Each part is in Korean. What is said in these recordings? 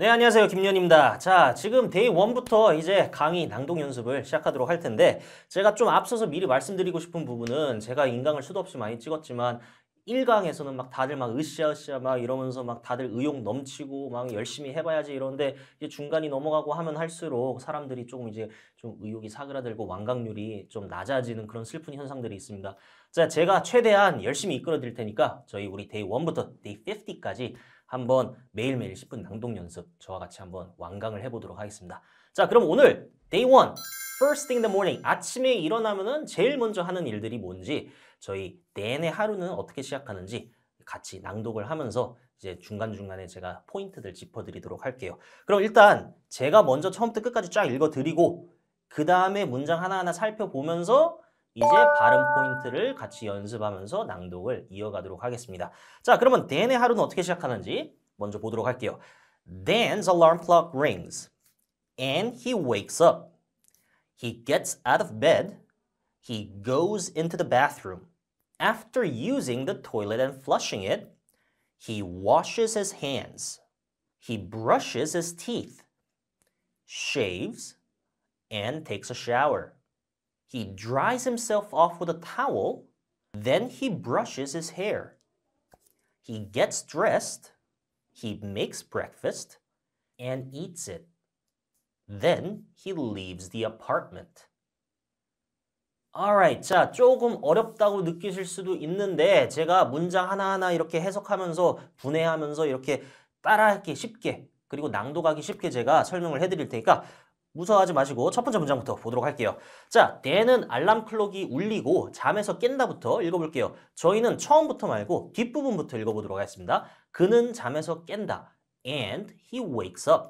네 안녕하세요 김년입니다 자 지금 데이 1부터 이제 강의 낭독 연습을 시작하도록 할 텐데 제가 좀 앞서서 미리 말씀드리고 싶은 부분은 제가 인강을 수도 없이 많이 찍었지만 1강에서는 막 다들 막 으쌰으쌰 막 이러면서 막 다들 의욕 넘치고 막 열심히 해봐야지 이러는데 이제 중간이 넘어가고 하면 할수록 사람들이 조금 이제 좀 의욕이 사그라들고 완강률이 좀 낮아지는 그런 슬픈 현상들이 있습니다. 자, 제가 최대한 열심히 이끌어 드릴 테니까 저희 우리 데이 1부터 데이 50까지 한번 매일매일 10분 낭독 연습 저와 같이 한번 완강을 해보도록 하겠습니다. 자, 그럼 오늘 Day 1 First thing in the morning 아침에 일어나면 제일 먼저 하는 일들이 뭔지 저희 내내 하루는 어떻게 시작하는지 같이 낭독을 하면서 이제 중간중간에 제가 포인트들 짚어드리도록 할게요. 그럼 일단 제가 먼저 처음부터 끝까지 쫙 읽어드리고 그 다음에 문장 하나하나 살펴보면서 이제 발음 포인트를 같이 연습하면서 낭독을 이어가도록 하겠습니다. 자, 그러면 댄의 하루는 어떻게 시작하는지 먼저 보도록 할게요. Dan's alarm clock rings and he wakes up. He gets out of bed. He goes into the bathroom. After using the toilet and flushing it, he washes his hands. He brushes his teeth, shaves, and takes a shower. He dries himself off with a towel. Then he brushes his hair. He gets dressed. He makes breakfast and eats it. Then he leaves the apartment. Alright, 자 조금 어렵다고 느끼실 수도 있는데 제가 문장 하나하나 이렇게 해석하면서 분해하면서 이렇게 따라하기 쉽게 그리고 낭독하기 쉽게 제가 설명을 해드릴 테니까 무서워하지 마시고 첫 번째 문장부터 보도록 할게요. 자, 대는 알람 클록이 울리고 잠에서 깬다부터 읽어볼게요. 저희는 처음부터 말고 뒷부분부터 읽어보도록 하겠습니다. 그는 잠에서 깬다. And he wakes up.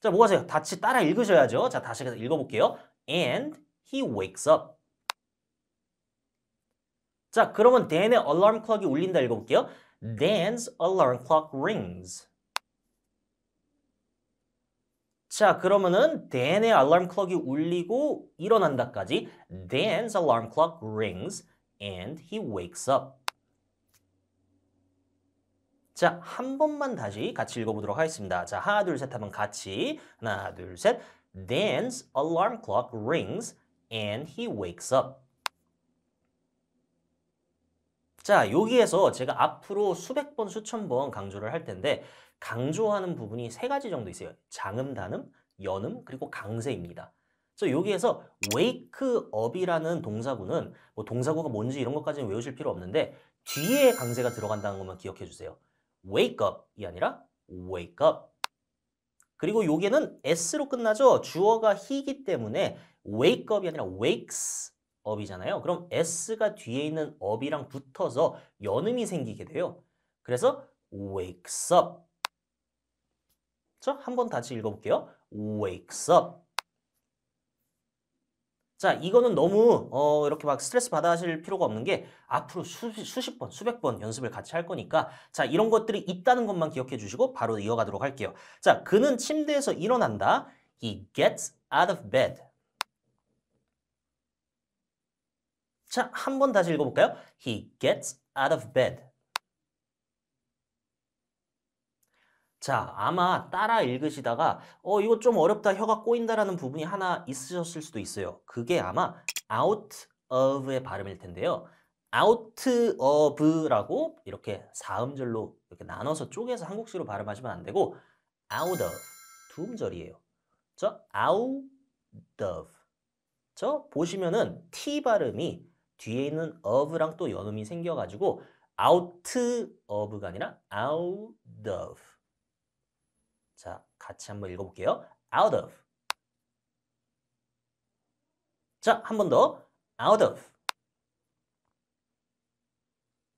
자, 뭐 하세요? 같이 따라 읽으셔야죠. 자, 다시 읽어볼게요. And he wakes up. 자, 그러면 t h n 의 alarm clock이 울린다 읽어볼게요. t h n s alarm clock rings. 자, 그러면은 then의 alarm c l o c k 이 울리고 일어난다까지 then's alarm clock rings and he wakes up. 자, 한 번만 다시 같이 읽어보도록 하겠습니다. 자, 하나, 둘, 셋 하면 같이. 하나, 둘, 셋. Then's alarm clock rings and he wakes up. 자, 여기에서 제가 앞으로 수백 번, 수천 번 강조를 할 텐데 강조하는 부분이 세 가지 정도 있어요. 장음, 단음, 연음, 그리고 강세입니다. 그래서 여기에서 wake up이라는 동사구는 뭐 동사구가 뭔지 이런 것까지는 외우실 필요 없는데 뒤에 강세가 들어간다는 것만 기억해 주세요. wake up이 아니라 wake up. 그리고 요게는 s로 끝나죠. 주어가 he이기 때문에 wake up이 아니라 wakes u 이잖아요 그럼 s가 뒤에 있는 업이랑 붙어서 연음이 생기게 돼요. 그래서 wakes up 자, 한 번 다시 읽어볼게요. wakes up. 자, 이거는 너무 어, 이렇게 막 스트레스 받아하실 필요가 없는 게 앞으로 수, 수십 번, 수백 번 연습을 같이 할 거니까 자, 이런 것들이 있다는 것만 기억해 주시고 바로 이어가도록 할게요. 자, 그는 침대에서 일어난다. He gets out of bed. 자, 한 번 다시 읽어볼까요? He gets out of bed. 자, 아마 따라 읽으시다가 어 이거 좀 어렵다, 혀가 꼬인다라는 부분이 하나 있으셨을 수도 있어요. 그게 아마 out of의 발음일 텐데요. out of라고 이렇게 사음절로 이렇게 나눠서 쪼개서 한국식으로 발음하시면 안 되고 out of 두 음절이에요. 저 out of 저 보시면은 t 발음이 뒤에 있는 of랑 또 연음이 생겨가지고 out of가 아니라 out of 자, 같이 한번 읽어볼게요. out of. 자, 한 번 더. out of.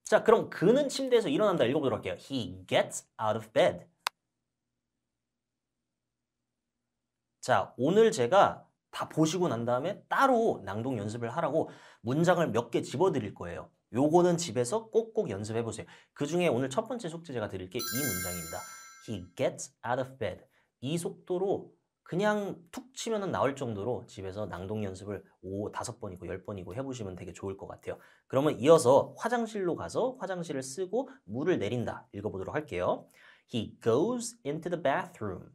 자, 그럼 그는 침대에서 일어난다 읽어보도록 할게요. He gets out of bed. 자, 오늘 제가 다 보시고 난 다음에 따로 낭독 연습을 하라고 문장을 몇 개 집어드릴 거예요. 요거는 집에서 꼭꼭 연습해보세요. 그 중에 오늘 첫 번째 숙제 제가 드릴 게 이 문장입니다. He gets out of bed. 이 속도로 그냥 툭치면 나올 정도로 집에서 낭독 연습을 5, 5번이고 10번이고 해보시면 되게 좋을 것 같아요. 그러면 이어서 화장실로 가서 화장실을 쓰고 물을 내린다. 읽어보도록 할게요. He goes into the bathroom.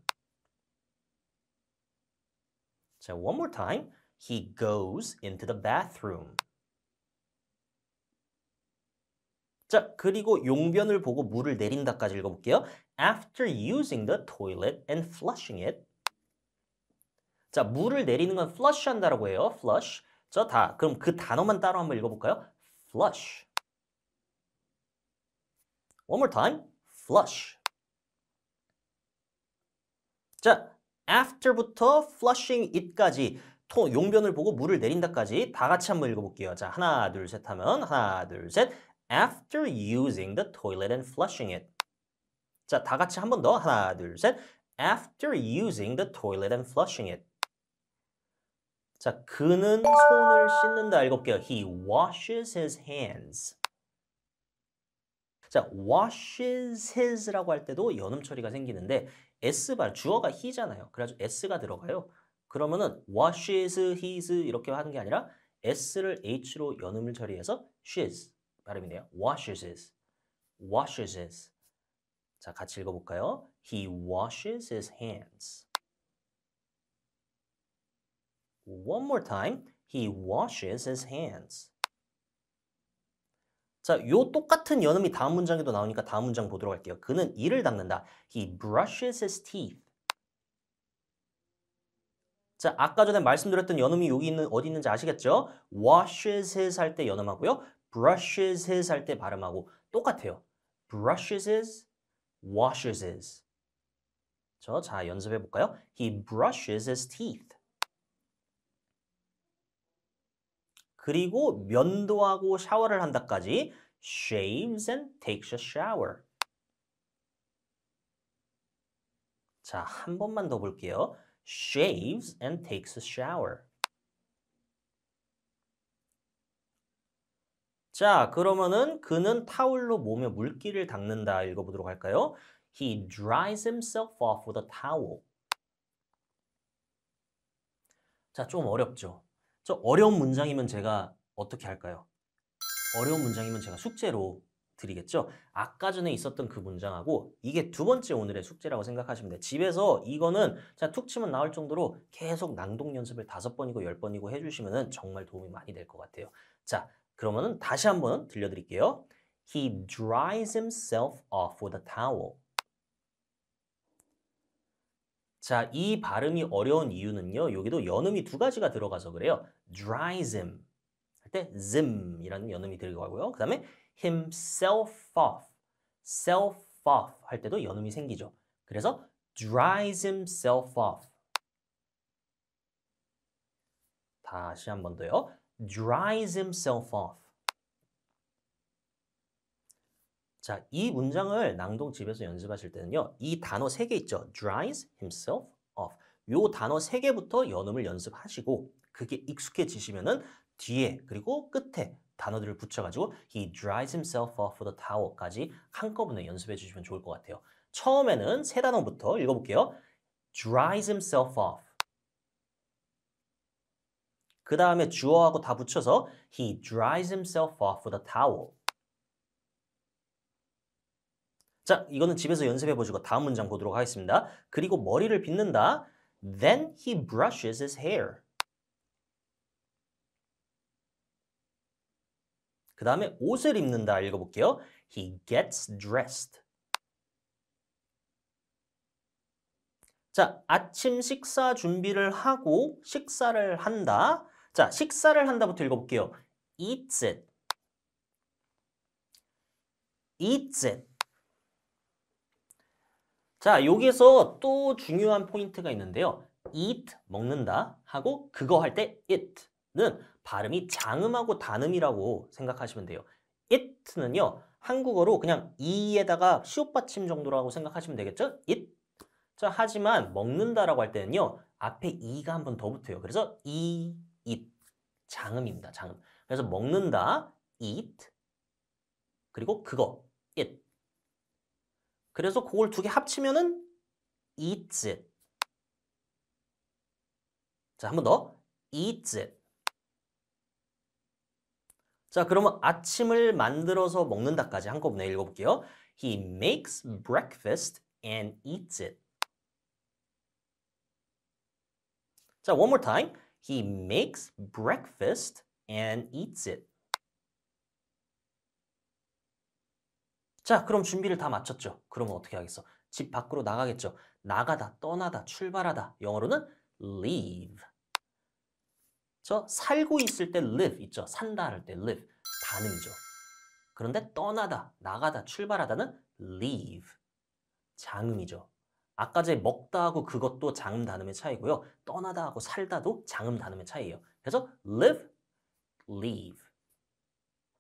자, one more time. He goes into the bathroom. 자, 그리고 용변을 보고 물을 내린다까지 읽어볼게요. after using the toilet and flushing it. 자, 물을 내리는 건 flush 한다라고 해요. flush. 저 다. 그럼 그 단어만 따로 한번 읽어볼까요? flush. One more time. flush. 자, after부터 flushing it까지 토, 용변을 보고 물을 내린다까지 다 같이 한번 읽어볼게요. 자, 하나, 둘, 셋 하면 하나, 둘, 셋 after using the toilet and flushing it. 자, 다 같이 한 번 더. 하나, 둘, 셋. After using the toilet and flushing it. 자, 그는 손을 씻는다. 읽어볼게요 He washes his hands. 자, washes his라고 할 때도 연음 처리가 생기는데 s 발 주어가 he잖아요. 그래가지고 s가 들어가요. 그러면은 washes his 이렇게 하는 게 아니라 s를 h로 연음을 처리해서 she's 발음이네요. washes his, washes his. 자, 같이 읽어볼까요? He washes his hands. One more time. He washes his hands. 자, 요 똑같은 연음이 다음 문장에도 나오니까 다음 문장 보도록 할게요. 그는 이를 닦는다. He brushes his teeth. 자, 아까 전에 말씀드렸던 연음이 여기 있는 어디 있는지 아시겠죠? washes his 할 때 연음하고요. brushes his 할 때 발음하고 똑같아요. brushes his washes his. 그렇죠? 자, 연습해 볼까요? He brushes his teeth. 그리고 면도하고 샤워를 한다까지 shaves and takes a shower. 자, 한 번만 더 볼게요. shaves and takes a shower. 자, 그러면은 그는 타올로 몸에 물기를 닦는다 읽어보도록 할까요? He dries himself off with a towel. 자, 좀 어렵죠? 저 어려운 문장이면 제가 어떻게 할까요? 어려운 문장이면 제가 숙제로 드리겠죠? 아까 전에 있었던 그 문장하고 이게 두 번째 오늘의 숙제라고 생각하시면 돼요. 집에서 이거는 자, 툭 치면 나올 정도로 계속 낭독 연습을 다섯 번이고 열 번이고 해주시면 정말 도움이 많이 될 것 같아요. 자, 그러면 다시 한 번 들려드릴게요. He dries himself off with a towel. 자, 이 발음이 어려운 이유는요. 여기도 연음이 두 가지가 들어가서 그래요. dries him 할때 zim이라는 연음이 들어가고요. 그 다음에 himself off, self off 할 때도 연음이 생기죠. 그래서 dries himself off. 다시 한번 더요. dries himself off. 자, 이 문장을 낭독 집에서 연습하실 때는요. 이 단어 세 개 있죠. dries himself off. 요 단어 세 개부터 연음을 연습하시고 그게 익숙해지시면은 뒤에 그리고 끝에 단어들을 붙여가지고 he dries himself off t h a towel까지 한꺼번에 연습해 주시면 좋을 것 같아요. 처음에는 세 단어부터 읽어볼게요. dries himself off 그 다음에 주어하고 다 붙여서 he dries himself off with a towel. 자, 이거는 집에서 연습해 보시고 다음 문장 보도록 하겠습니다. 그리고 머리를 빗는다. Then he brushes his hair. 그 다음에 옷을 입는다 읽어볼게요. He gets dressed. 자, 아침 식사 준비를 하고 식사를 한다. 자, 식사를 한다부터 읽어볼게요. eats it. eats it. 자, 여기에서 또 중요한 포인트가 있는데요. eat, 먹는다 하고 그거 할 때 it는 발음이 장음하고 단음이라고 생각하시면 돼요. it는요. 한국어로 그냥 이에다가 시옷 받침 정도라고 생각하시면 되겠죠? it. 자, 하지만 먹는다라고 할 때는요. 앞에 이가 한 번 더 붙어요. 그래서 이 e. eat. 장음입니다. 장음. 그래서 먹는다, eat. 그리고 그거, it. 그래서 그걸 두 개 합치면은 eats it. 자, 한 번 더. eats it. 자, 그러면 아침을 만들어서 먹는다까지 한꺼번에 읽어볼게요. He makes breakfast and eats it. 자, one more time. He makes breakfast and eats it. 자, 그럼 준비를 다 마쳤죠. 그러면 어떻게 하겠어? 집 밖으로 나가겠죠. 나가다, 떠나다, 출발하다. 영어로는 leave. 저 살고 있을 때 live 있죠. 산다 할 때 live. 반응이죠 그런데 떠나다, 나가다, 출발하다는 leave. 장음이죠. 아까 제 먹다 하고 그것도 장음 단음의 차이고요. 떠나다 하고 살다도 장음 단음의 차이예요. 그래서 live, leave.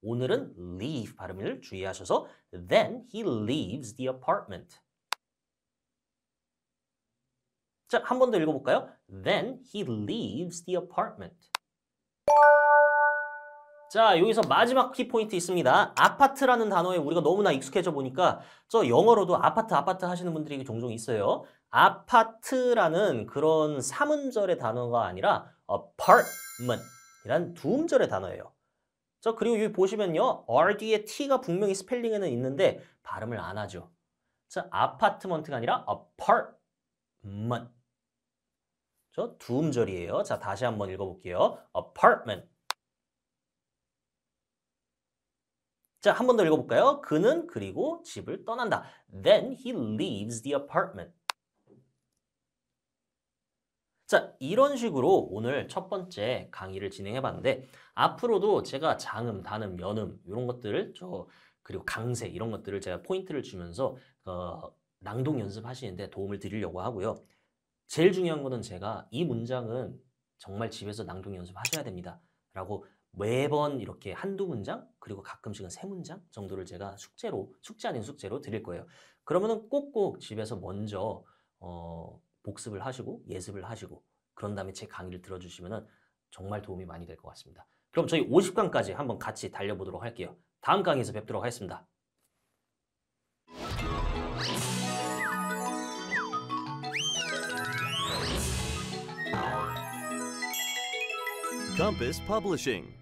오늘은 leave 발음을 주의하셔서 then he leaves the apartment. 자, 한 번 더 읽어볼까요? Then he leaves the apartment. 자 여기서 마지막 키포인트 있습니다. 아파트라는 단어에 우리가 너무나 익숙해져 보니까 저 영어로도 아파트 아파트 하시는 분들이 종종 있어요. 아파트라는 그런 삼음절의 단어가 아니라 apartment 이란 두음절의 단어예요. 자 그리고 여기 보시면요. R 뒤에 T가 분명히 스펠링에는 있는데 발음을 안 하죠. 자 아파트먼트가 아니라 apartment 저 두음절이에요. 자 다시 한번 읽어볼게요. apartment 자, 한 번 더 읽어볼까요? 그는 그리고 집을 떠난다. Then he leaves the apartment. 자, 이런 식으로 오늘 첫 번째 강의를 진행해봤는데 앞으로도 제가 장음, 단음, 연음 이런 것들을 저 그리고 강세 이런 것들을 제가 포인트를 주면서 어, 낭독 연습하시는데 도움을 드리려고 하고요. 제일 중요한 거는 제가 이 문장은 정말 집에서 낭독 연습하셔야 됩니다. 라고 매번 이렇게 한두 문장 그리고 가끔씩은 세 문장 정도를 제가 숙제로 숙제 아닌 숙제로 드릴 거예요. 그러면은 꼭꼭 집에서 먼저 어, 복습을 하시고 예습을 하시고 그런 다음에 제 강의를 들어주시면은 정말 도움이 많이 될 것 같습니다. 그럼 저희 50강까지 한번 같이 달려보도록 할게요. 다음 강의에서 뵙도록 하겠습니다. Compass Publishing.